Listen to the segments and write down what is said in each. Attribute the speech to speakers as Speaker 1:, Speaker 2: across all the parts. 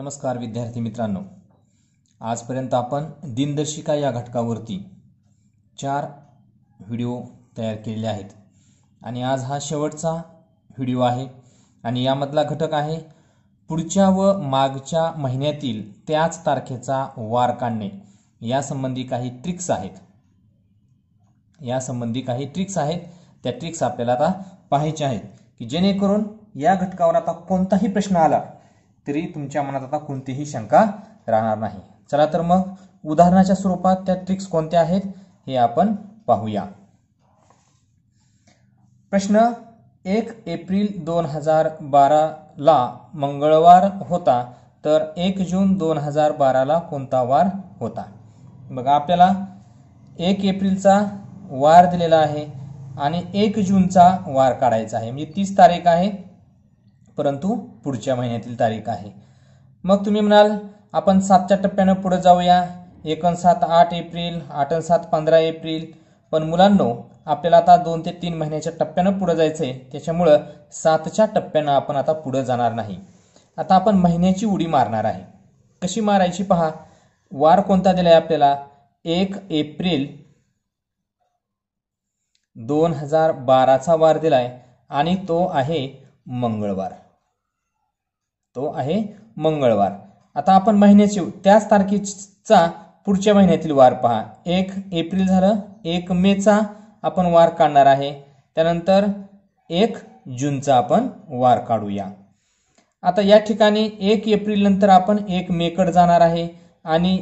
Speaker 1: नमस्कार विद्यार्थी मित्रांनो आजपर्यंत आपण दिनदर्शिका या घटकावरती चार व्हिडिओ तयार केलेले आहेत आणि आज हा शेवटचा व्हिडिओ आहे आणि यामधला घटक आहे पुढच्या व मागच्या महिन्यातील त्याच तारखेचा वार काढणे यासंबंधी काही ट्रिक्स आहेत यासंबंधी काही ट्रिक्स आहेत त्या ट्रिक्स आपल्याला आता पाहायच्या आहेत की जेणेकरून या घटकावर आता कोणताही प्रश्न आला तरी तुमच्या मनात आता कोणतीही शंका राहणार नाही चला तर मग उदाहरणाच्या स्वरूपात त्या ट्रिक्स कोणत्या आहेत हे आपण पाहूया प्रश्न एक एप्रिल दोन हजार बाराला मंगळवार होता तर एक जून दोन हजार बाराला कोणता वार होता बघा आपल्याला एक एप्रिलचा वार दिलेला आहे आणि एक जूनचा वार काढायचा आहे म्हणजे तीस तारीख आहे परंतु पुढच्या महिन्यातील तारीख आहे मग तुम्ही म्हणाल आपण सातच्या टप्प्यानं पुढे जाऊया एकोणसात आठ एप्रिल आठ सात पंधरा एप्रिल पण मुलांनो आपल्याला आता दोन ते तीन महिन्याच्या टप्प्यानं पुढे जायचं आहे त्याच्यामुळं सातच्या टप्प्यानं आपण आता पुढे जाणार नाही आता आपण महिन्याची उडी मारणार आहे कशी मारायची पहा वार कोणता दिलाय आपल्याला एक एप्रिल दोन हजार बाराचा वार दिलाय आणि तो आहे मंगळवार तो आहे मंगळवार आता आपण महिन्याची त्याच तारखेचा पुढच्या महिन्यातील वार पहा एक एप्रिल झालं एक मेचा आपण वार काढणार आहे त्यानंतर एक जूनचा आपण वार काढूया आता या ठिकाणी एक एप्रिल नंतर आपण एक मेकड जाणार आहे आणि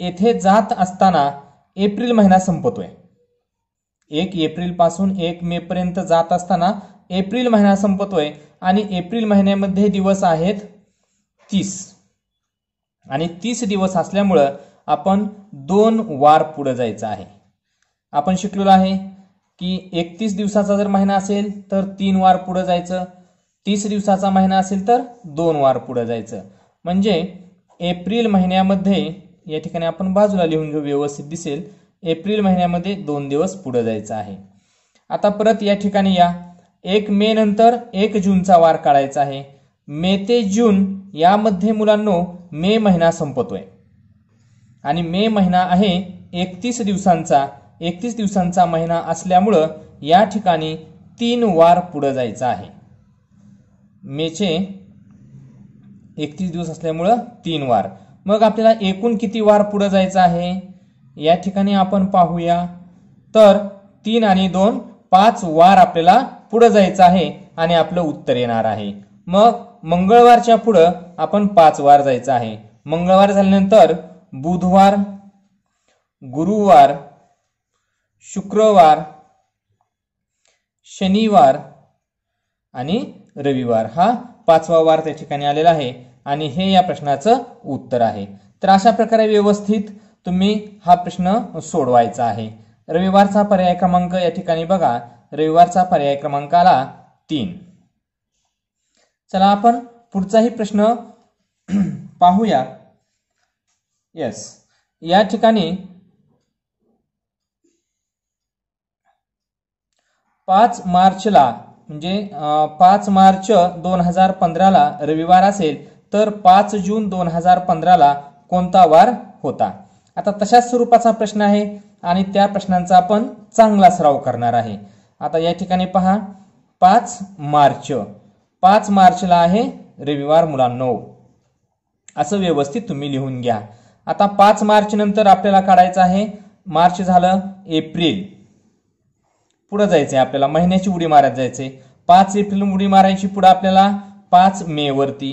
Speaker 1: येथे जात असताना एप्रिल महिना संपतोय एक पासून एक पर्यंत जात असताना एप्रिल महिना संपतोय आणि एप्रिल महिन्यामध्ये दिवस आहेत तीस आणि तीस दिवस असल्यामुळं आपण दोन वार पुढं जायचं आहे आपण शिकलेलो आहे की एकतीस दिवसाचा जर महिना असेल तर तीन वार पुढं जायचं तीस दिवसाचा महिना असेल तर दोन वार पुढं जायचं म्हणजे एप्रिल महिन्यामध्ये या ठिकाणी आपण बाजूला लिहून घेऊ व्यवस्थित दिसेल एप्रिल महिन्यामध्ये दोन दिवस पुढं जायचं आहे आता परत या ठिकाणी या एक मे नंतर एक जूनचा वार काढायचा आहे मे ते जून यामध्ये मुलांनो मे महिना संपतोय आणि मे महिना आहे एकतीस दिवसांचा एकतीस दिवसांचा महिना असल्यामुळं या ठिकाणी तीन वार पुढं जायचं आहे मेचे एकतीस दिवस असल्यामुळं तीन वार मग आपल्याला एकूण किती वार पुढं जायचं आहे या ठिकाणी आपण पाहूया तर तीन आणि दोन पाच वार आपल्याला पुढं जायचं आहे आणि आपलं उत्तर येणार आहे मग मंगळवारच्या पुढं आपण पाच वार जायचं आहे मंगळवार झाल्यानंतर बुधवार गुरुवार शुक्रवार शनिवार आणि रविवार हा पाचवा वार त्या ठिकाणी आलेला आहे आणि हे या प्रश्नाचं उत्तर आहे तर अशा प्रकारे व्यवस्थित तुम्ही हा प्रश्न सोडवायचा आहे रविवारचा पर्याय क्रमांक या ठिकाणी बघा रविवारचा पर्याय क्रमांक आला तीन चला आपण पुढचाही प्रश्न पाहूया येस या ठिकाणी पाच मार्चला म्हणजे पाच मार्च दोन हजार पंधराला रविवार असेल तर पाच जून दोन हजार पंधराला कोणता वार होता आता तशाच स्वरूपाचा प्रश्न आहे आणि त्या प्रश्नांचा आपण चांगला सराव करणार आहे आता या ठिकाणी पहा पाच मार्च पाच मार्चला आहे रविवार मुलांनो असं व्यवस्थित तुम्ही लिहून घ्या आता पाच मार्च नंतर आपल्याला काढायचं आहे मार्च झालं एप्रिल पुढं जायचंय आपल्याला महिन्याची उडी मारत जायचे पाच एप्रिल उडी मारायची पुढे आपल्याला पाच मे वरती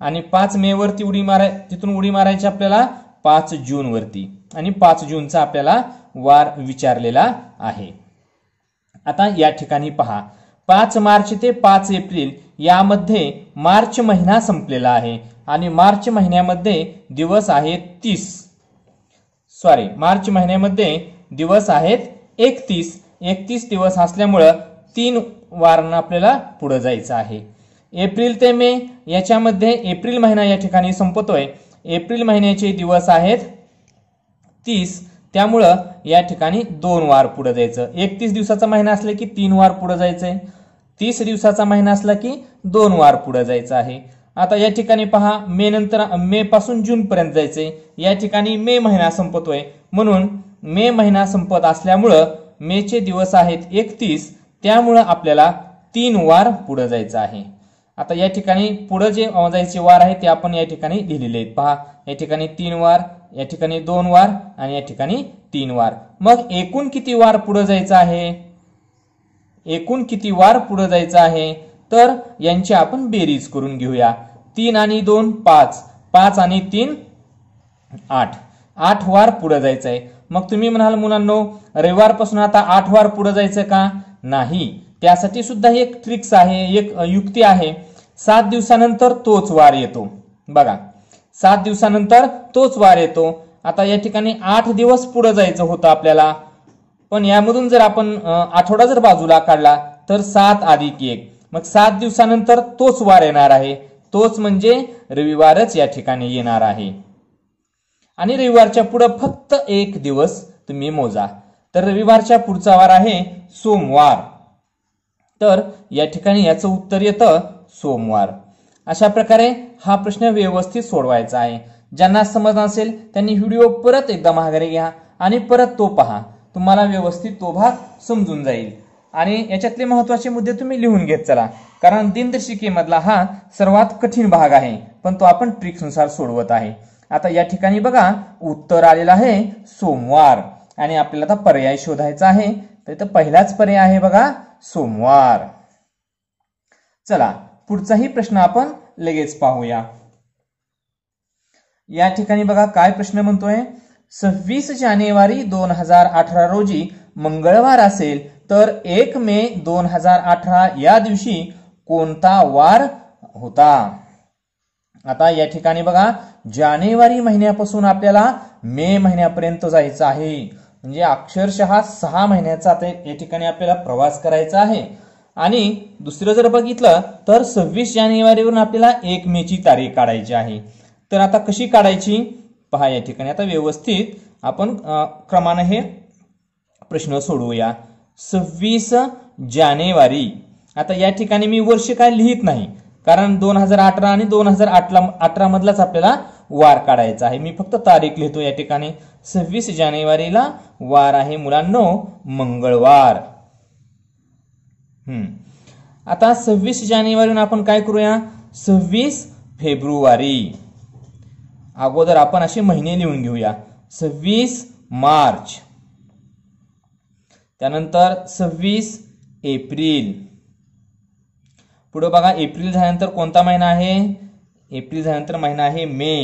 Speaker 1: आणि पाच मे वरती उडी माराय तिथून उडी मारायची आपल्याला पाच जून वरती आणि पाच जूनचा आपल्याला वार विचारलेला आहे आता या ठिकाणी पहा पाच मार्च ते पाच एप्रिल यामध्ये मार्च महिना संपलेला आहे आणि मार्च महिन्यामध्ये दिवस आहेत तीस सॉरी मार्च महिन्यामध्ये दिवस आहेत एकतीस एकतीस दिवस असल्यामुळं तीन वारानं आपल्याला पुढं जायचं आहे एप्रिल ते मे याच्यामध्ये एप्रिल महिना या ठिकाणी संपतोय एप्रिल महिन्याचे दिवस आहेत तीस त्यामुळं या ठिकाणी दोन वार पुढं जायचं एकतीस दिवसाचा महिना असले की तीन वार पुढं जायचं तीस दिवसाचा महिना असला की दोन वार पुढे जायचं आहे आता या ठिकाणी पहा मे नंतर मे पासून जून पर्यंत जायचे या ठिकाणी मे महिना संपतोय म्हणून मे महिना संपत असल्यामुळं चे दिवस आहेत एकतीस त्यामुळं आपल्याला तीन वार पुढे जायचं आहे आता या ठिकाणी पुढे जे जायचे वार आहे ते आपण या ठिकाणी लिहिलेले आहेत पहा या ठिकाणी तीन वार या ठिकाणी दोन वार आणि या ठिकाणी तीन वार मग एकूण किती वार पुढे जायचं आहे एकूण किती वार पुढे जायचं आहे तर यांची आपण बेरीज करून घेऊया तीन आणि दोन पाच पाच आणि तीन आठ आठ वार पुढे जायचं आहे मग तुम्ही म्हणाल मुलांनो रविवारपासून आता आठ वार पुढे जायचं का नाही त्यासाठी सुद्धा एक ट्रिक्स आहे एक युक्ती आहे सात दिवसानंतर तोच वार येतो बघा सात दिवसानंतर तोच वार येतो आता या ठिकाणी आठ दिवस पुढे जायचं होतं आपल्याला पण यामधून जर आपण आठवडा जर बाजूला काढला तर सात अधिक एक मग सात दिवसानंतर तोच वार येणार आहे तोच म्हणजे रविवारच या ठिकाणी येणार आहे आणि रविवारच्या पुढं फक्त एक दिवस तुम्ही मोजा तर रविवारच्या पुढचा वार आहे सोमवार तर या ठिकाणी याचं उत्तर येतं सोमवार अशा प्रकारे हा प्रश्न व्यवस्थित सोडवायचा आहे ज्यांना समज नसेल त्यांनी व्हिडिओ परत एकदा माघारी घ्या आणि परत तो पहा तुम्हाला व्यवस्थित तो भाग समजून जाईल आणि याच्यातले महत्वाचे मुद्दे तुम्ही लिहून घेत चला कारण दिनदर्शिकेमधला हा सर्वात कठीण भाग आहे पण तो आपण ट्रिक्सनुसार सोडवत आहे आता या ठिकाणी बघा उत्तर आलेलं आहे सोमवार आणि आपल्याला आता पर्याय शोधायचा आहे तर पहिलाच पर्याय आहे बघा सोमवार चला पुढचाही प्रश्न आपण लगेच पाहूया या ठिकाणी बघा काय प्रश्न म्हणतोय सव्वीस जानेवारी दोन हजार अठरा रोजी मंगळवार असेल तर एक मे दोन हजार अठरा या दिवशी कोणता वार होता आता या ठिकाणी बघा जानेवारी महिन्यापासून आपल्याला मे महिन्यापर्यंत जायचं आहे म्हणजे अक्षरशः सहा महिन्याचा ते या ठिकाणी आपल्याला प्रवास करायचा आहे आणि दुसरं जर बघितलं तर सव्वीस जानेवारीवरून आपल्याला एक ची तारीख काढायची आहे तर आता कशी काढायची पहा या ठिकाणी आता व्यवस्थित आपण क्रमान हे प्रश्न सोडवूया सव्वीस जानेवारी आता या ठिकाणी मी वर्ष काय लिहित नाही कारण दोन हजार अठरा आणि दोन हजार अठरा मधलाच आपल्याला वार काढायचा आहे मी फक्त तारीख लिहितो या ठिकाणी सव्वीस जानेवारीला वार आहे मुलांनो मंगळवार आता सव्वीस जानेवारीनं आपण काय करूया सव्वीस फेब्रुवारी अगोदर आपण असे महिने लिहून घेऊया सव्वीस मार्च त्यानंतर सव्वीस एप्रिल पुढे बघा एप्रिल झाल्यानंतर कोणता महिना आहे एप्रिल झाल्यानंतर महिना आहे मे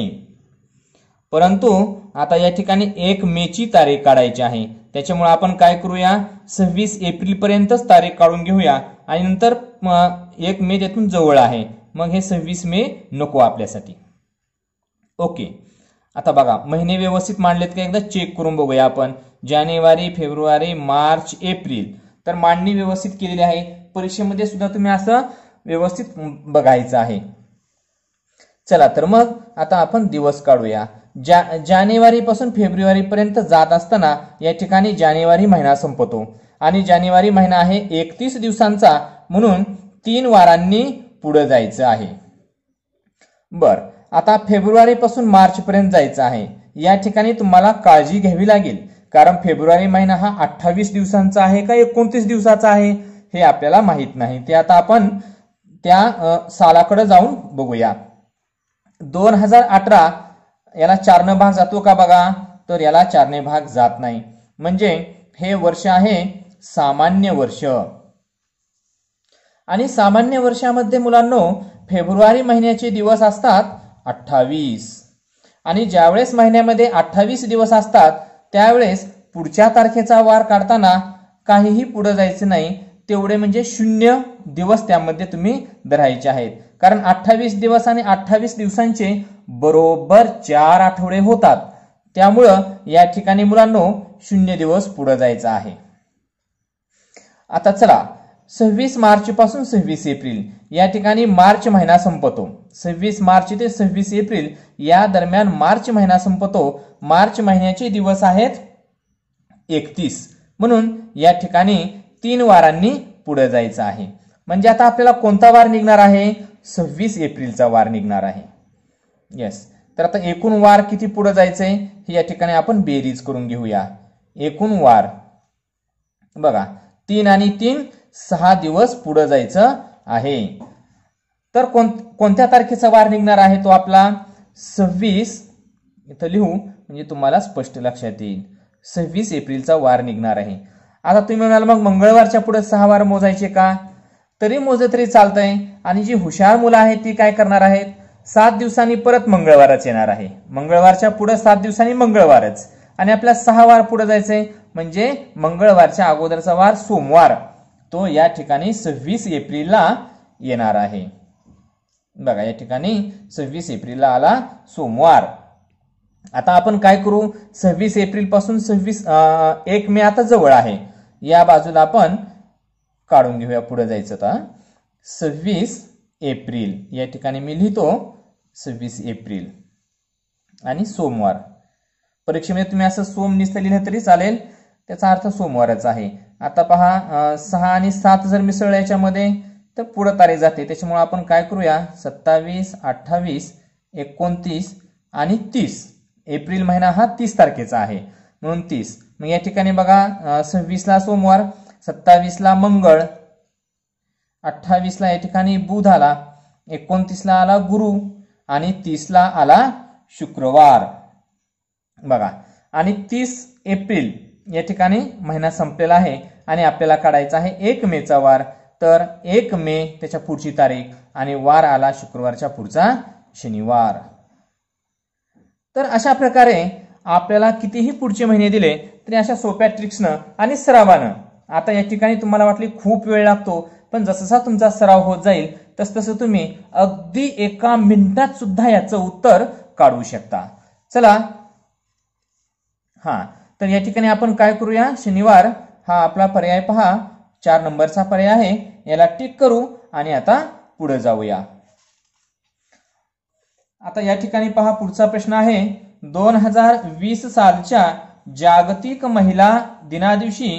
Speaker 1: परंतु आता या ठिकाणी एक मेची तारीख काढायची आहे त्याच्यामुळे आपण काय करूया सव्वीस पर्यंतच तारीख काढून घेऊया आणि नंतर एक मे त्यातून जवळ आहे मग हे सव्वीस मे नको आपल्यासाठी ओके आता बघा महिने व्यवस्थित मांडलेत का एकदा चेक करून बघूया आपण जानेवारी फेब्रुवारी मार्च एप्रिल तर मांडणी व्यवस्थित केलेली आहे परीक्षेमध्ये सुद्धा तुम्ही असं व्यवस्थित बघायचं आहे चला तर मग आता आपण दिवस काढूया जा जानेवारीपासून फेब्रुवारीपर्यंत जात असताना या ठिकाणी जानेवारी महिना संपतो आणि जानेवारी महिना आहे एकतीस दिवसांचा म्हणून तीन वारांनी पुढं जायचं आहे बरं आता फेब्रुवारीपासून मार्चपर्यंत जायचं आहे या ठिकाणी तुम्हाला काळजी घ्यावी लागेल कारण फेब्रुवारी महिना हा अठ्ठावीस दिवसांचा आहे का एकोणतीस दिवसाचा आहे हे आपल्याला माहीत नाही ते आता आपण त्या सालाकडे जाऊन बघूया दोन हजार अठरा याला चारनं भाग जातो का बघा तर याला चारने भाग जात नाही म्हणजे हे वर्ष आहे सामान्य वर्ष आणि सामान्य वर्षामध्ये मुलांनो फेब्रुवारी महिन्याचे दिवस असतात अठ्ठावीस आणि ज्यावेळेस महिन्यामध्ये अठ्ठावीस दिवस असतात त्यावेळेस पुढच्या तारखेचा वार काढताना काहीही पुढे जायचं नाही तेवढे म्हणजे शून्य दिवस त्यामध्ये तुम्ही धरायचे आहेत कारण अठ्ठावीस दिवस आणि अठ्ठावीस दिवसांचे बरोबर चार आठवडे होतात त्यामुळं या ठिकाणी मुलांनो शून्य दिवस पुढे जायचं आहे आता चला सव्वीस पासून सव्वीस एप्रिल या ठिकाणी मार्च महिना संपतो सव्वीस मार्च ते सव्वीस एप्रिल या दरम्यान मार्च महिना संपतो मार्च महिन्याचे दिवस आहेत एकतीस म्हणून या ठिकाणी तीन वारांनी पुढे जायचं आहे म्हणजे आता आपल्याला कोणता वार निघणार आहे सव्वीस एप्रिलचा वार निघणार आहे येस तर आता एकूण वार किती पुढे जायचंय हे या ठिकाणी आपण बेरीज करून घेऊया एकूण वार बघा तीन आणि तीन सहा दिवस पुढं जायचं आहे तर कोण कोणत्या तारखेचा वार निघणार आहे तो आपला सव्वीस इथं लिहू म्हणजे तुम्हाला स्पष्ट लक्षात येईल सव्वीस एप्रिलचा वार निघणार आहे आता तुम्ही म्हणाल मग मंगळवारच्या पुढे सहा वार मोजायचे का तरी मोज तरी चालतंय आणि जी हुशार मुलं आहेत ती काय करणार आहेत सात दिवसांनी परत मंगळवारच येणार आहे मंगळवारच्या पुढे सात दिवसांनी मंगळवारच आणि आपल्या सहा वार पुढे जायचंय म्हणजे मंगळवारच्या अगोदरचा वार सोमवार तो या ठिकाणी सव्वीस एप्रिलला येणार आहे बघा या ठिकाणी सव्वीस एप्रिलला आला सोमवार आता आपण काय करू सव्वीस एप्रिलपासून सव्वीस एक मे आता जवळ आहे या बाजूला आपण काढून घेऊया पुढे जायचं आता सव्वीस एप्रिल या ठिकाणी मी लिहितो सव्वीस एप्रिल आणि सोमवार परीक्षेमध्ये तुम्ही असं सोम निस्त लिहिलं तरी चालेल त्याचा अर्थ सोमवारच आहे आता पहा सहा आणि सात जर मिसळलं याच्यामध्ये तर पुढं तारीख जाते त्याच्यामुळे आपण काय करूया सत्तावीस अठ्ठावीस एकोणतीस आणि तीस एप्रिल महिना हा तीस तारखेचा आहे म्हणून तीस मग या ठिकाणी बघा सव्वीसला सोमवार सत्तावीसला मंगळ अठ्ठावीसला या ठिकाणी बुध आला एकोणतीसला आला गुरु आणि तीसला आला शुक्रवार बघा आणि तीस एप्रिल या ठिकाणी महिना संपलेला आहे आणि आपल्याला काढायचा आहे एक मेचा वार तर एक मे त्याच्या पुढची तारीख आणि वार आला शुक्रवारच्या पुढचा शनिवार तर अशा प्रकारे आपल्याला कितीही पुढचे महिने दिले तरी अशा सोप्या ट्रिक्सनं आणि सरावानं आता या ठिकाणी तुम्हाला वाटली खूप वेळ लागतो पण जसजसा तुमचा सराव होत जाईल तस तसं तुम्ही अगदी एका मिनिटात सुद्धा याचं उत्तर काढू शकता चला हां तर या ठिकाणी आपण काय करूया शनिवार हा आपला पर्याय पहा चार नंबरचा पर्याय आहे याला टिक करू आणि आता पुढे जाऊया आता या ठिकाणी पहा पुढचा प्रश्न आहे दोन हजार वीस सालच्या जागतिक महिला दिनादिवशी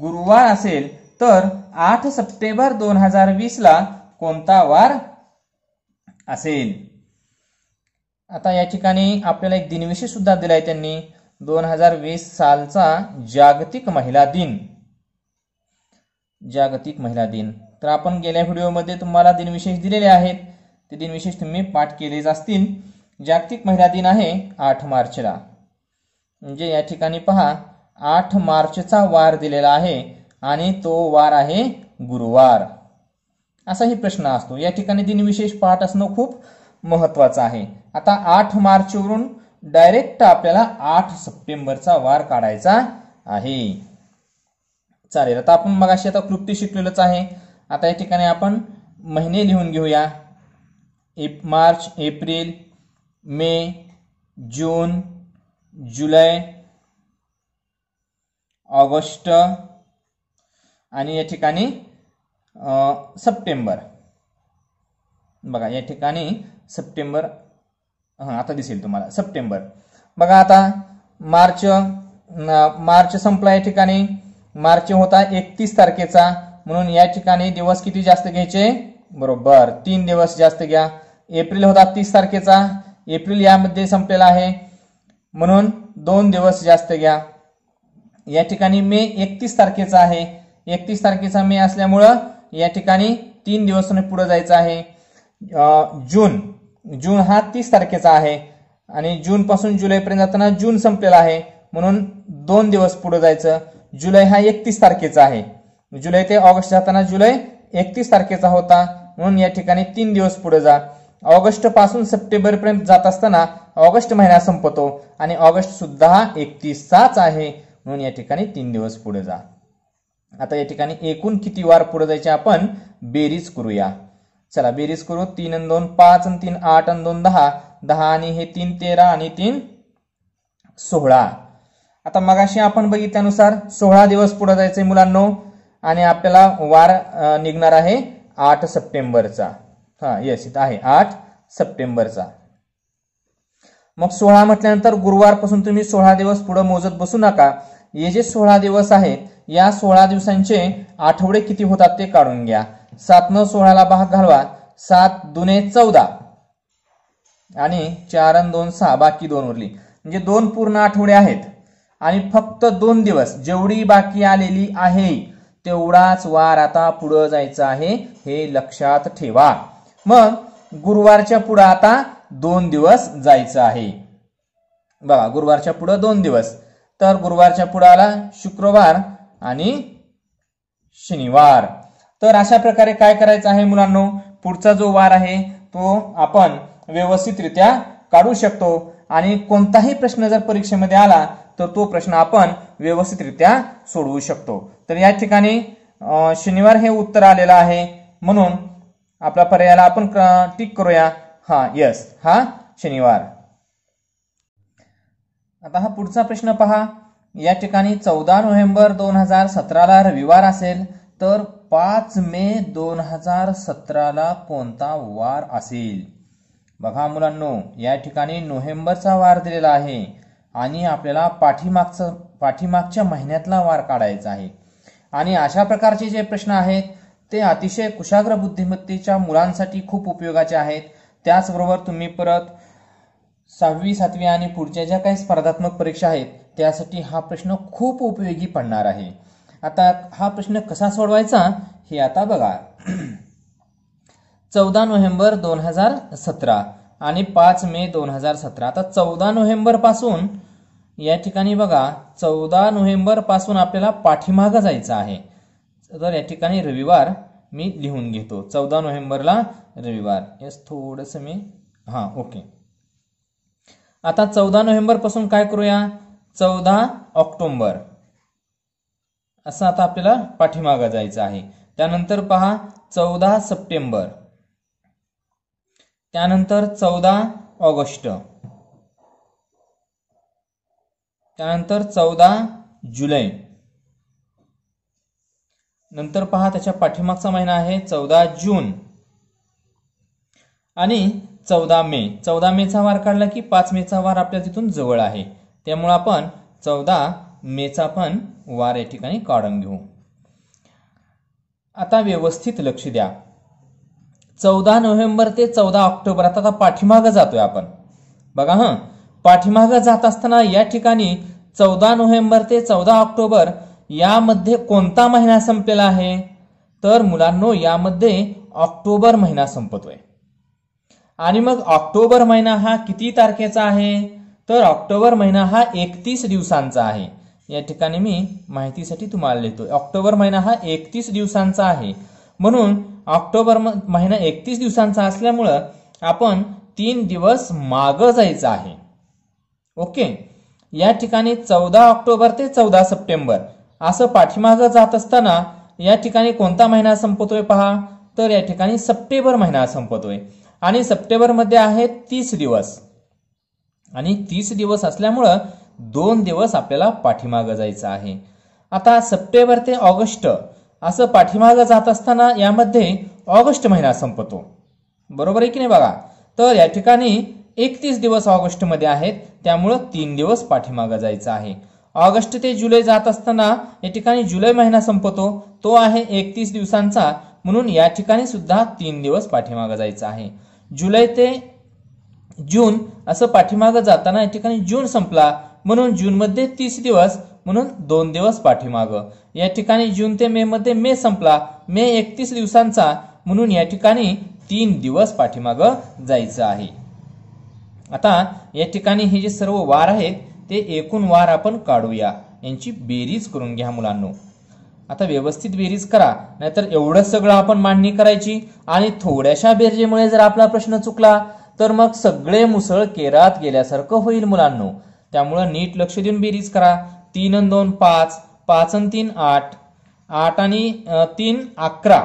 Speaker 1: गुरुवार असेल तर आठ सप्टेंबर दोन हजार वीस ला कोणता वार असेल आता या ठिकाणी आपल्याला एक दिनविशेष सुद्धा दिलाय त्यांनी दोन हजार वीस सालचा जागतिक महिला दिन जागतिक महिला दिन तर आपण गेल्या व्हिडिओमध्ये तुम्हाला दिनविशेष दिलेले आहेत ते दिनविशेष तुम्ही पाठ केलेच असतील जागतिक महिला दिन आहे आठ मार्चला म्हणजे या ठिकाणी पहा आठ मार्चचा वार दिलेला आहे आणि तो वार आहे गुरुवार असाही प्रश्न असतो या ठिकाणी दिनविशेष पाठ असणं खूप महत्त्वाचं आहे आता आठ मार्चवरून डायरेक्ट आपल्याला आठ सप्टेंबरचा वार काढायचा आहे चालेल आता आपण अशी आता कृप्ती शिकलेलंच आहे आता या ठिकाणी आपण महिने लिहून घेऊया एप मार्च एप्रिल मे जून जुलै ऑगस्ट आणि या ठिकाणी सप्टेंबर बघा या ठिकाणी सप्टेंबर आता दिसेल तुम्हाला सप्टेंबर बघा आता मार्च मार्च संपला या ठिकाणी मार्च होता एकतीस तारखेचा म्हणून या ठिकाणी दिवस किती जास्त घ्यायचे बरोबर तीन दिवस जास्त घ्या एप्रिल होता तीस तारखेचा एप्रिल यामध्ये संपलेला आहे म्हणून दोन दिवस जास्त घ्या या ठिकाणी मे एकतीस तारखेचा आहे एकतीस तारखेचा मे असल्यामुळं या ठिकाणी तीन दिवस पुढे जायचं आहे जून जून हा तीस तारखेचा आहे आणि जूनपासून जुलैपर्यंत जाताना जून संपलेला आहे म्हणून दोन दिवस पुढे जायचं जुलै हा एकतीस तारखेचा आहे जुलै ते ऑगस्ट जाताना जुलै एकतीस तारखेचा होता म्हणून या ठिकाणी तीन दिवस पुढे जा ऑगस्ट पासून सप्टेंबरपर्यंत जात असताना ऑगस्ट महिना संपतो आणि ऑगस्ट सुद्धा हा एकतीसचाच आहे म्हणून या ठिकाणी तीन दिवस पुढे जा आता या ठिकाणी एकूण किती वार पुढे जायचे आपण बेरीज करूया चला बेरीज करू तीन आणि दोन पाच आणि तीन आठ आणि दोन दहा दहा आणि हे तीन तेरा आणि तीन सोळा आता मगाशी आपण बघितल्यानुसार सोळा दिवस पुढे जायचंय मुलांनो आणि आपल्याला वार निघणार आहे आठ सप्टेंबरचा हा येस इथं आहे आठ सप्टेंबरचा मग सोळा म्हटल्यानंतर गुरुवारपासून तुम्ही सोळा दिवस पुढे मोजत बसू नका हे जे सोळा दिवस आहेत या सोळा दिवसांचे आठवडे किती होतात ते काढून घ्या सातनं सोळाला भाग घालवा सात दुने चौदा आणि चार दोन सहा बाकी दोन उरली म्हणजे दोन पूर्ण आठवडे आहेत आणि फक्त दोन दिवस जेवढी बाकी आलेली आहे तेवढाच वार आता पुढं जायचं आहे हे लक्षात ठेवा मग गुरुवारच्या पुढं आता दोन दिवस जायचं आहे बघा गुरुवारच्या पुढं दोन दिवस तर गुरुवारच्या पुढं आला शुक्रवार आणि शनिवार तर अशा प्रकारे काय करायचं आहे मुलांनो पुढचा जो वार आहे तो आपण व्यवस्थितरित्या काढू शकतो आणि कोणताही प्रश्न जर परीक्षेमध्ये आला तर तो प्रश्न आपण व्यवस्थितरित्या सोडवू शकतो तर या ठिकाणी शनिवार हे उत्तर आलेलं आहे म्हणून आपला पर्यायाला आपण टिक करूया हा यस हा शनिवार आता हा पुढचा प्रश्न पहा या ठिकाणी चौदा नोव्हेंबर दोन हजार सतराला रविवार असेल तर पाच मे दोन हजार सतराला कोणता वार असेल बघा मुलांनो या ठिकाणी नोव्हेंबरचा वार दिलेला आहे आणि आपल्याला पाठीमागचा पाठीमागच्या महिन्यातला वार काढायचा आहे आणि अशा प्रकारचे जे प्रश्न आहेत ते अतिशय कुशाग्र बुद्धिमत्तेच्या मुलांसाठी खूप उपयोगाचे आहेत त्याचबरोबर तुम्ही परत सहावी सातवी आणि पुढच्या ज्या काही स्पर्धात्मक परीक्षा आहेत त्यासाठी हा प्रश्न खूप उपयोगी पडणार आहे आता हा प्रश्न कसा सोडवायचा हे आता बघा चौदा नोव्हेंबर दोन हजार सतरा आणि पाच मे दोन हजार सतरा आता चौदा नोव्हेंबर पासून या ठिकाणी बघा चौदा नोव्हेंबर पासून आपल्याला पाठीमागं जायचं आहे तर या ठिकाणी रविवार मी लिहून घेतो चौदा नोव्हेंबरला रविवार येस थोडस मी हां ओके आता चौदा पासून काय करूया चौदा ऑक्टोंबर असं आता आपल्याला पाठीमागा जायचं आहे त्यानंतर पहा चौदा सप्टेंबर त्यानंतर चौदा ऑगस्ट त्यानंतर चौदा जुलै नंतर पहा त्याच्या पाठीमागचा महिना आहे चौदा जून आणि चौदा मे चौदा मेचा वार काढला की पाच मेचा वार आपल्या तिथून जवळ आहे त्यामुळं आपण चौदा मेचा पण वार या ठिकाणी काढून घेऊ आता व्यवस्थित लक्ष द्या चौदा नोव्हेंबर ते चौदा ऑक्टोबर आता पाठीमागं जातोय आपण बघा हा पाठीमागं जात असताना या ठिकाणी चौदा नोव्हेंबर ते चौदा ऑक्टोबर यामध्ये कोणता महिना संपलेला आहे तर मुलांनो यामध्ये ऑक्टोबर महिना संपतोय आणि मग ऑक्टोबर महिना हा किती तारखेचा आहे तर ऑक्टोबर महिना हा एकतीस दिवसांचा आहे या ठिकाणी मी माहितीसाठी तुम्हाला लिहितो ऑक्टोबर महिना हा एकतीस दिवसांचा आहे म्हणून ऑक्टोबर महिना एकतीस दिवसांचा असल्यामुळं आपण तीन दिवस माग जायचं आहे ओके या ठिकाणी चौदा ऑक्टोबर ते चौदा सप्टेंबर असं पाठीमाग जात असताना या ठिकाणी कोणता महिना संपतोय पहा तर या ठिकाणी सप्टेंबर महिना संपतोय आणि सप्टेंबरमध्ये आहे तीस दिवस आणि तीस दिवस असल्यामुळं दोन दिवस आपल्याला पाठीमागं जायचं आहे आता सप्टेंबर ते ऑगस्ट असं पाठीमागं जात असताना यामध्ये ऑगस्ट महिना संपतो बरोबर आहे की नाही बघा तर या ठिकाणी एकतीस दिवस ऑगस्टमध्ये आहेत त्यामुळं तीन दिवस पाठीमागं जायचं आहे ऑगस्ट ते जुलै जात असताना या ठिकाणी जुलै महिना संपतो तो आहे एकतीस दिवसांचा म्हणून या ठिकाणी सुद्धा तीन दिवस पाठीमागं जायचं आहे जुलै ते जून असं पाठीमागं जाताना या ठिकाणी जून संपला म्हणून जून मध्ये तीस दिवस म्हणून दोन दिवस पाठीमाग या ठिकाणी जून ते मे मध्ये मे संपला मे एकतीस दिवसांचा म्हणून या ठिकाणी तीन दिवस पाठीमाग जायचं आहे आता या ठिकाणी हे जे सर्व वार आहेत ते एकूण वार आपण काढूया यांची बेरीज करून घ्या मुलांनो आता व्यवस्थित बेरीज करा नाहीतर एवढं सगळं आपण मांडणी करायची आणि थोड्याशा बेरजेमुळे जर आपला प्रश्न चुकला तर मग सगळे मुसळ केरात गेल्यासारखं होईल मुलांनो त्यामुळं नीट लक्ष देऊन बेरीज करा तीन आणि दोन पाच पाच आणि तीन आठ आठ आणि तीन अकरा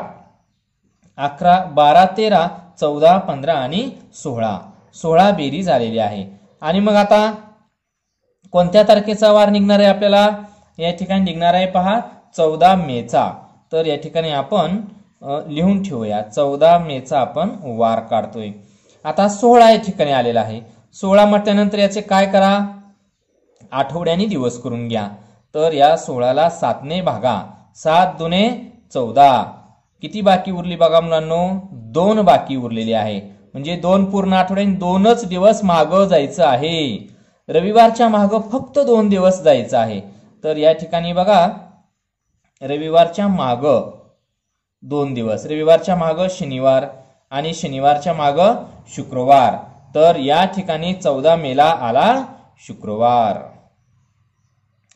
Speaker 1: अकरा बारा तेरा चौदा पंधरा आणि सोळा सोळा बेरीज आलेली आहे आणि मग आता कोणत्या तारखेचा वार निघणार आहे आपल्याला या ठिकाणी निघणार आहे पहा चौदा मेचा तर या ठिकाणी आपण लिहून ठेवूया चौदा मेचा आपण वार काढतोय आता सोळा या ठिकाणी आलेला आहे सोळा म्हटल्यानंतर याचे काय करा आठवड्यानी दिवस करून घ्या तर या सोळाला सातने भागा सात दुने चौदा किती बाकी उरली बघा मुलांनो दोन बाकी उरलेली आहे म्हणजे दोन पूर्ण आठवड्याने दोनच दिवस माग जायचं आहे रविवारच्या माग फक्त दोन दिवस जायचं आहे तर या ठिकाणी बघा रविवारच्या माग दोन दिवस रविवारच्या माग शनिवार आणि शनिवारच्या माग शुक्रवार तर या ठिकाणी चौदा मेला आला शुक्रवार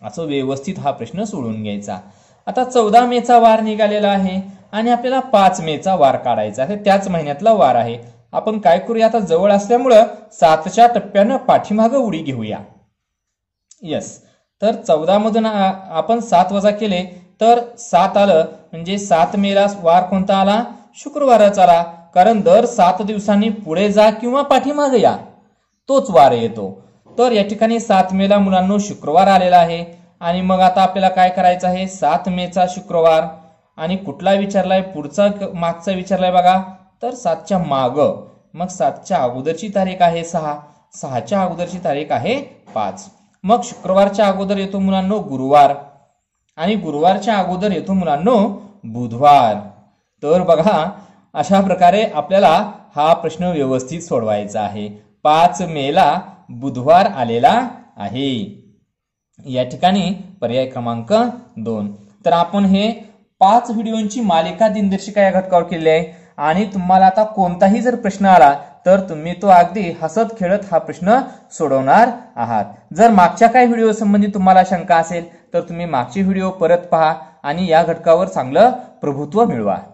Speaker 1: असं व्यवस्थित हा प्रश्न सोडून घ्यायचा आता चौदा मेचा वार निघालेला आहे आणि आपल्याला पाच मेचा वार काढायचा आहे त्याच महिन्यातला वार आहे आपण काय करूया आता जवळ असल्यामुळं सातच्या टप्प्यानं पाठीमागं उडी घेऊया यस तर चौदा मधून आपण सात वजा केले तर सात आलं म्हणजे सात मेला वार कोणता आला शुक्रवारच आला कारण दर सात दिवसांनी पुढे जा किंवा पाठीमाग या तोच वार येतो तर या ठिकाणी सात मेला मुलांना शुक्रवार आलेला आहे आणि मग आता आपल्याला काय करायचं आहे सात मेचा शुक्रवार आणि कुठला विचारलाय पुढचा मागचा विचारलाय बघा तर सातच्या माग मग सातच्या अगोदरची तारीख आहे सहा सहाच्या अगोदरची तारीख आहे पाच मग शुक्रवारच्या अगोदर येतो मुलांनो गुरुवार आणि गुरुवारच्या अगोदर येतो मुलांनो बुधवार तर बघा अशा प्रकारे आपल्याला हा प्रश्न व्यवस्थित सोडवायचा आहे पाच मेला बुधवार आलेला आहे या ठिकाणी पर्याय क्रमांक दोन तर आपण हे पाच व्हिडिओंची मालिका दिनदर्शिका या घटकावर केली आहे आणि तुम्हाला आता कोणताही जर प्रश्न आला तर तुम्ही तो अगदी हसत खेळत हा प्रश्न सोडवणार आहात जर मागच्या काही व्हिडिओ संबंधी तुम्हाला शंका असेल तर तुम्ही मागचे व्हिडिओ परत पहा आणि या घटकावर चांगलं प्रभुत्व मिळवा